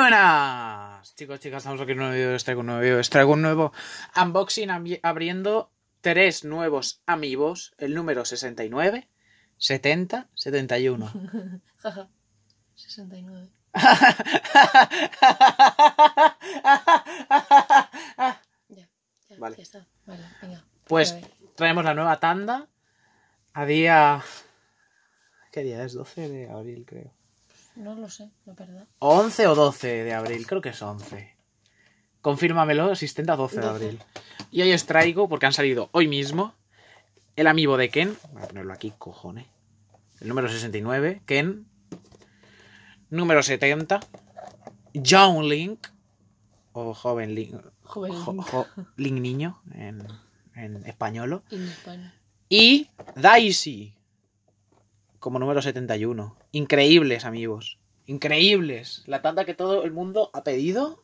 buenas, chicos, chicas, estamos aquí en un nuevo vídeo, traigo un nuevo vídeo, traigo un nuevo unboxing abriendo tres nuevos amigos, el número 69, 70, 71. 69. ya, Ya está. Vale, venga. Pues traemos la nueva tanda a día... ¿Qué día es? 12 de abril, creo. No lo sé, la verdad. 11 o 12 de abril, creo que es 11. Confírmamelo, asistente, a 12, de abril. Y hoy os traigo, porque han salido hoy mismo, el amigo de Ken. Voy a ponerlo aquí, cojones. El número 69, Ken. Número 70, John Link. O joven Link. Joven Link. Link niño, en, español. Y Daisy como número 71. Increíbles, amigos. Increíbles. La tanda que todo el mundo ha pedido.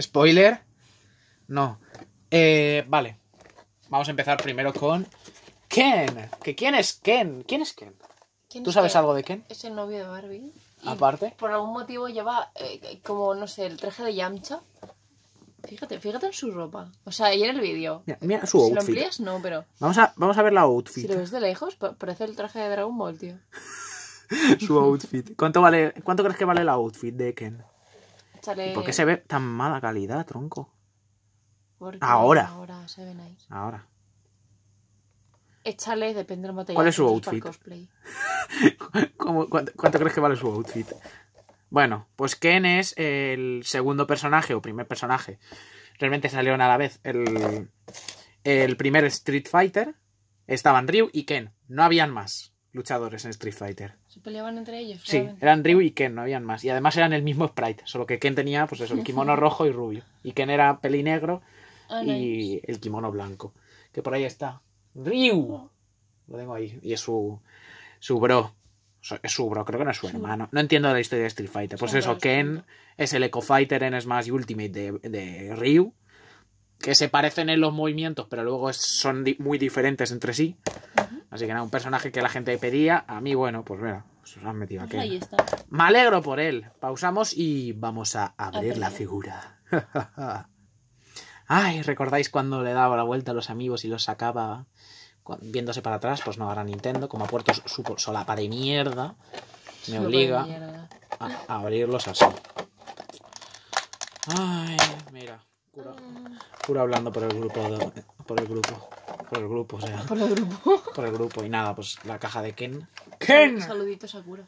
Spoiler. No. Eh, vale. Vamos a empezar primero con Ken. ¿Que ¿Quién es Ken? ¿Quién es Ken? ¿Tú sabes algo de Ken? Es el novio de Barbie. Aparte. Por algún motivo lleva eh, como, no sé, el traje de Yamcha. Fíjate, fíjate en su ropa. O sea, y en el vídeo. Mira, su outfit. Si lo amplías, no, pero. Vamos a, vamos a ver la outfit. Si lo ves de lejos, parece el traje de Dragon Ball, tío. su outfit. ¿Cuánto, vale, ¿Cuánto crees que vale la outfit de Ken? ¿Por qué se ve tan mala calidad, tronco? ahora. Ahora se ven ahí. Ahora. Échale, depende del material. ¿Cuál es su outfit? ¿Cuánto crees que vale su outfit? Bueno, pues Ken es el segundo personaje o primer personaje. Realmente salieron a la vez el, el primer Street Fighter. Estaban Ryu y Ken. No habían más luchadores en Street Fighter. ¿Se peleaban entre ellos? Sí, eran Ryu y Ken, no habían más. Y además eran el mismo sprite, solo que Ken tenía, pues eso, el kimono rojo y rubio. Y Ken era peli negro ah, y el kimono blanco. Que por ahí está. Ryu. Oh. Lo tengo ahí. Y es su, su bro es su bro, creo que no es su hermano. No entiendo la historia de Street Fighter. Pues eso, Ken es el Eco Fighter en Smash Ultimate de, Ryu, que se parecen en los movimientos, pero luego son muy diferentes entre sí. Así que nada, un personaje que la gente pedía. A mí, bueno, pues mira, se han metido aquí. Me alegro por él. Pausamos y vamos a abrir la figura. Ay, ¿recordáis cuando le daba la vuelta a los amigos y los sacaba? viéndose para atrás, pues no, hará Nintendo, como ha puesto su solapa de mierda, me obliga A, abrirlos así. Ay, mira, cura, hablando por el grupo, por el grupo, el grupo, o sea. Por el grupo. Por el grupo, y nada, pues la caja de Ken. ¡Ken! Saluditos a Cura.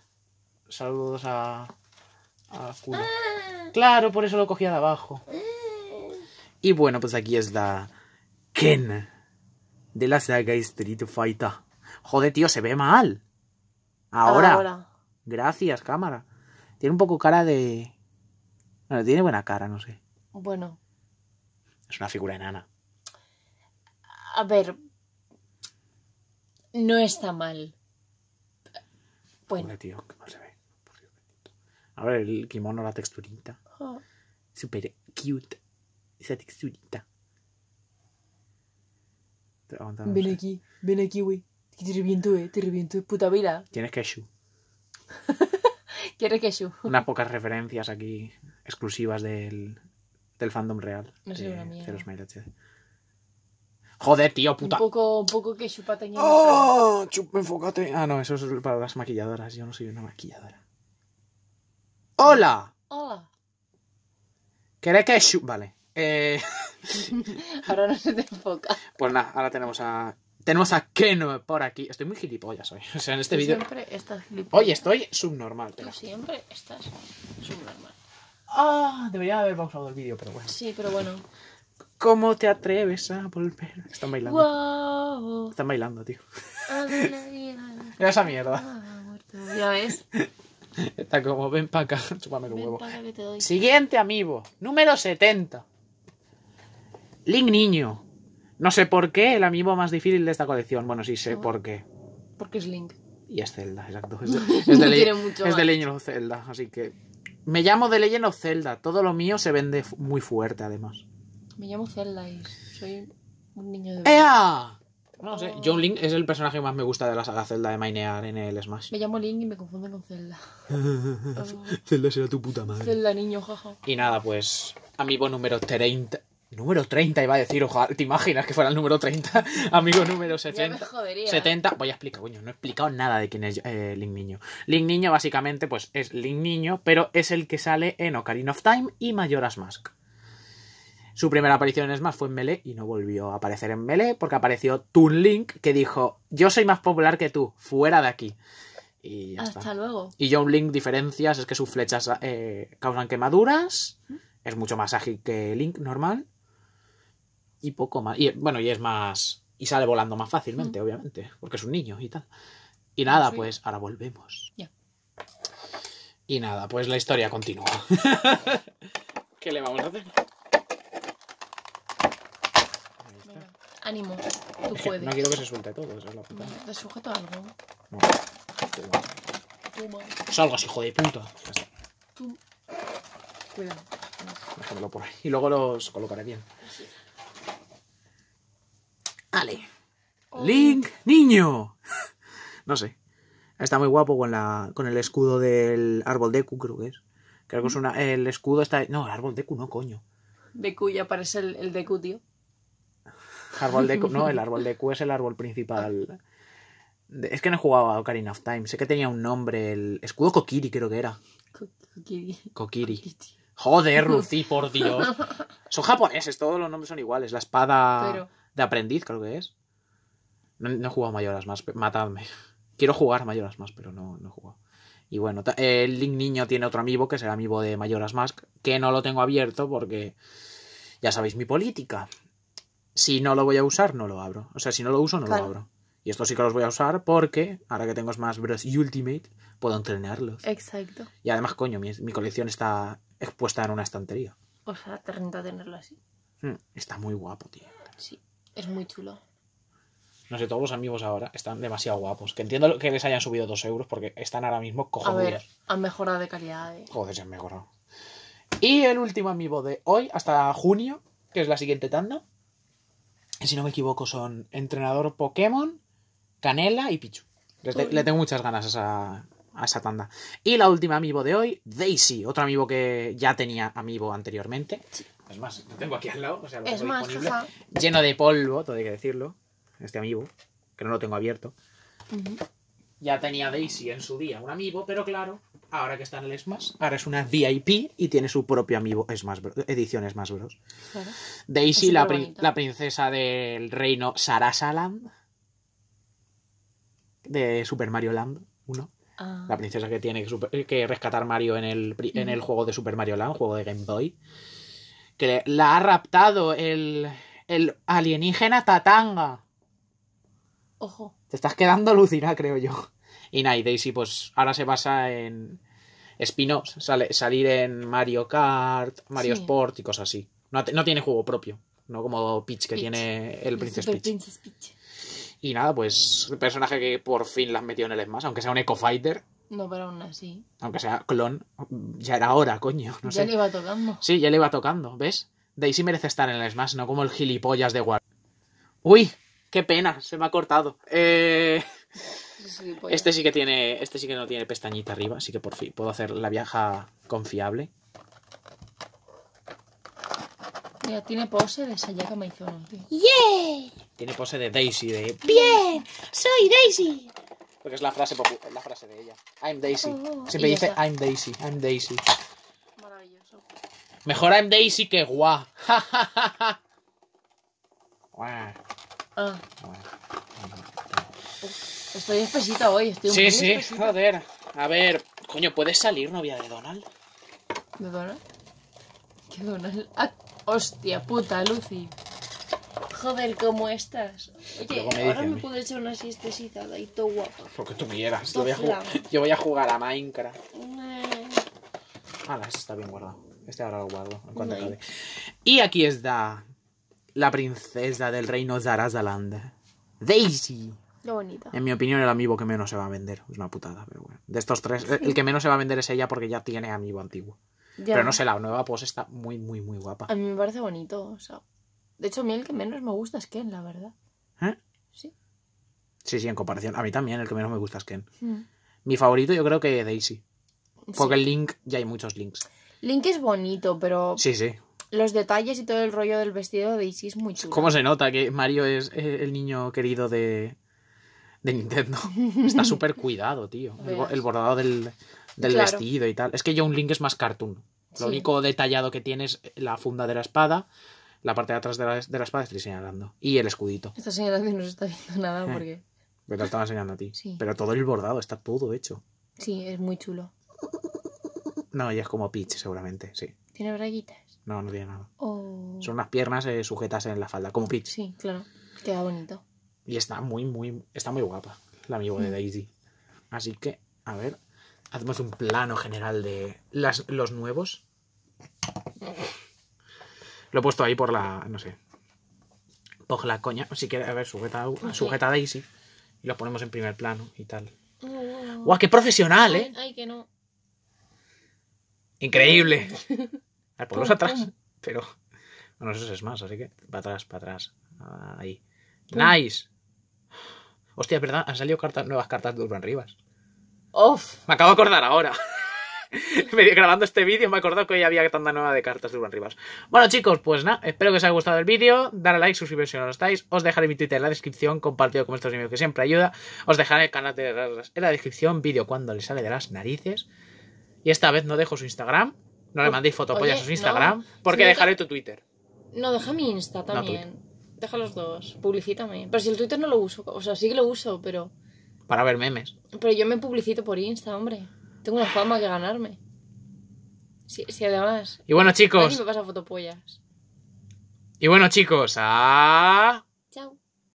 Saludos a, a Cura. Ah. Claro, por eso lo cogía de abajo. Eh. Y bueno, pues aquí es la Ken de la saga Street Fighter. Joder, tío, se ve mal. Ahora. Gracias, cámara. Tiene un poco cara de. Bueno, tiene buena cara, no sé. Bueno. Es una figura enana. A ver. No está mal. Bueno. tío, que se ve. A ver, el kimono, la texturita. Ah. Super cute. Esa texturita ven aquí, ven aquí, güey. Te reviento, eh, te reviento puta vida. Tienes que Quiere Unas pocas referencias aquí exclusivas del, del fandom real. No sé, eh, una mierda. Joder, tío, puta. Un poco, un poco que chupa ¡Oh! Chup, enfócate. Ah, no, eso es para las maquilladoras. Yo no soy una maquilladora. ¡Hola! Hola. ¿Querés que Vale. Eh, ahora no se te enfoca. Pues nada, ahora tenemos a. Tenemos a Keno por aquí. Estoy muy gilipollas hoy. O sea, en este vídeo. Siempre estás gilipollas. estoy subnormal. Pero... Siempre estás subnormal. Ah, debería haber pausado el vídeo, pero bueno. Sí, pero bueno. ¿Cómo te atreves a volver? Están bailando. Wow. Están bailando, tío. Mira esa mierda. Ya ves. Está como, ven para acá, chúpame el huevo Siguiente amigo, número 70. Link niño. No sé por qué el amigo más difícil de esta colección. Bueno, sí sé por qué. Porque es Link. Y es Zelda, exacto. Es, es de, mucho es de Legend of Zelda, así que... Me llamo de Legend of Zelda. Todo lo mío se vende muy fuerte, además. Me llamo Zelda y soy un niño de... ¡Ea! No sé, John Link es el personaje que más me gusta de la saga Zelda de Minear en el Smash. Me llamo Link y me confundo con Zelda. Zelda será tu puta madre. Zelda niño, jaja. Y nada, pues, Amiibo número 30. Número 30 iba a decir, ojalá, ¿te imaginas que fuera el número 30? Amigo número 70. me jodería. 70. Voy a explicar, coño, no he explicado nada de quién es eh, Link Niño. Link Niño básicamente pues es Link Niño, pero es el que sale en Ocarina of Time y Majora's Mask. Su primera aparición en más fue en Melee y no volvió a aparecer en Melee porque apareció Toon Link que dijo, yo soy más popular que tú, fuera de aquí. Hasta luego. Y John Link diferencias es que sus flechas eh, causan quemaduras, ¿Mm? es mucho más ágil que Link normal y poco más. Y bueno, y es más. Y sale volando más fácilmente, mm. obviamente, porque es un niño y tal. Y nada, pues ahora volvemos. Ya. Y nada, pues la historia continúa. ¿Qué le vamos a hacer? ánimo, tú puedes. No quiero que se suelte todo, esa es la puta. ¿Te sujeto algo? No. Toma. Salgas, hijo de puta. Cuidado. Déjamelo por ahí. Y luego los colocaré bien. ¡Vale! Link, niño. no sé. Está muy guapo con, la, con el escudo del árbol Deku, creo que es. Creo que mm. es una, el escudo está... No, el árbol Deku no, coño. Deku ya parece el, el Deku, tío. Árbol Deku, no, el árbol de Deku es el árbol principal. Es que no he jugado a Ocarina of Time. Sé que tenía un nombre, el escudo Kokiri creo que era. Kokiri. Kokiri. Joder, Ruci, por Dios. Son japoneses, todos los nombres son iguales. La espada aprendiz, creo que es. No, he jugado Mayoras más, matadme. Quiero jugar Mayoras más, pero no, no he jugado. Y bueno, el Link Niño tiene otro amigo, que es el amigo de Mayoras Mask, que no lo tengo abierto porque ya sabéis mi política. Si no lo voy a usar, no lo abro. O sea, si no lo uso, no lo abro. Y estos sí que los voy a usar porque ahora que tengo Smash Bros. Ultimate, puedo entrenarlos. Exacto. Y además, coño, mi, mi colección está expuesta en una estantería. O sea, te renta tenerlo así. Hmm, está muy guapo, tío. Sí. Es muy chulo. No sé, todos los amigos ahora están demasiado guapos. Que entiendo que les hayan subido dos euros porque están ahora mismo cojones. A ver, han mejorado de calidad. Eh. Joder, se han mejorado. Y el último amigo de hoy, hasta junio, que es la siguiente tanda. Si no me equivoco, son entrenador Pokémon, Canela y Pichu. le tengo muchas ganas a esa, a esa tanda. Y la última amigo de hoy, Daisy, otro amigo que ya tenía amigo anteriormente. Sí. Es más, lo tengo aquí al lado, o sea, lo lleno de polvo, todo hay que decirlo, este amigo, que no lo tengo abierto. Ya tenía Daisy en su día un amigo, pero claro, ahora que está en el Smash, ahora es una VIP y tiene su propio amigo Smash edición Smash Bros. Daisy, la, princesa del reino Sarasaland, de Super Mario Land 1. Ah. La princesa que tiene que, rescatar Mario en el, en el juego de Super Mario Land, juego de Game Boy que la ha raptado el, alienígena Tatanga. Ojo. Te estás quedando lucida, creo yo. Y Night Daisy, pues ahora se basa en spin-offs, salir en Mario Kart, Mario Sport y cosas así. No, tiene juego propio, no como Peach que tiene el, Princess, Peach. Y nada, pues el personaje que por fin las metió en el Smash, aunque sea un Eco Fighter, no, pero aún así. Aunque sea clon, ya era hora, coño. ya le iba tocando. Sí, ya le iba tocando, ¿ves? Daisy merece estar en el Smash, no como el gilipollas de War. ¡Uy! ¡Qué pena! Se me ha cortado. Eh, este sí que tiene. Este sí que no tiene pestañita arriba, así que por fin puedo hacer la viaja confiable. Mira, tiene pose de me hizo tío. ¡Yeah! Tiene pose de Daisy, de. ¡Bien! ¡Soy Daisy! Porque es la frase, la frase de ella. I'm Daisy. Oh, oh, oh. Siempre dice I'm Daisy, I'm Daisy. Maravilloso. Mejor I'm Daisy que guau. Ah. Estoy espesita hoy, estoy un Sí, sí, joder. A ver, coño, ¿puedes salir, novia de Donald? ¿De Donald? ¿Qué Donald? Ah, hostia puta, Lucy. Joder, ¿cómo estás? Oye, ahora me puedes echar una siestecita de ahí, todo guapa. Lo que tú quieras. Yo voy, a jugar, a jugar Minecraft. Ah, está bien guardado. Este ahora lo guardo. acabe. Y aquí está la princesa del reino Zarazaland. Daisy. Lo bonita. En mi opinión, el amigo que menos se va a vender. Es una putada, pero bueno. De estos tres, el que menos se va a vender es ella porque ya tiene amigo antiguo. Pero no sé, la nueva pues está muy, muy, muy guapa. A mí me parece bonito, o sea. De hecho, a mí el que menos me gusta es Ken, la verdad. ¿Eh? Sí. Sí, sí, en comparación. A mí también el que menos me gusta es Ken. Mm. Mi favorito yo creo que Daisy. Porque el Link, ya hay muchos Links. Link es bonito, pero... Sí, sí. Los detalles y todo el rollo del vestido de Daisy es muy chulo. ¿Cómo se nota que Mario es eh, el niño querido de, de Nintendo? Está súper cuidado, tío. El, bordado del, del vestido y tal. Es que yo un Link es más cartoon. Lo único detallado que tiene es la funda de la espada, la parte de atrás de las de estoy señalando. Y el escudito. Esta señalando no se está viendo nada eh, porque. Me la estaba enseñando a ti. Sí. Pero todo el bordado está todo hecho. Sí, es muy chulo. No, ya es como Peach, seguramente, sí. ¿Tiene braguitas? No, no tiene nada. Son unas piernas eh, sujetas en la falda, como Peach. Sí, claro. Queda bonito. Y está muy, muy, está muy guapa, la amigo de mm. Daisy. Así que, a ver, hacemos un plano general de las, los nuevos. Lo he puesto ahí por la. No sé. Por la coña. Si quiere, a ver, sujeta, sujeta a Daisy. Y lo ponemos en primer plano y tal. Oh, ¡Guau, qué profesional, eh! Ay, que no. Increíble. A ver, ponlos atrás. Pero. Bueno, eso es más, así que. Para atrás, para atrás. Ahí. ¡Nice! Hostia, ¿verdad? Han salido cartas, nuevas cartas de Urban Rivas. ¡Uf! Me acabo de acordar ahora. grabando este vídeo me he que hoy había tanta nueva de cartas de Urban Rivals. Bueno, chicos, pues nada, espero que os haya gustado el vídeo. Dar like, suscribiros si no lo estáis. Os dejaré mi Twitter en la descripción, compartido con vuestros amigos que siempre ayuda. Os dejaré el canal de en la descripción, vídeo cuando le sale de las narices. Y esta vez no dejo su Instagram. No le mandéis fotopollas a su Instagram, porque dejaré tu Twitter. No, deja mi Insta también. deja los dos. Publicítame. Pero si el Twitter no lo uso, o sea, sí que lo uso, pero. Para ver memes. Pero yo me publicito por Insta, hombre. Tengo una fama que ganarme. Si, además. Y bueno, chicos. Y bueno, chicos, a.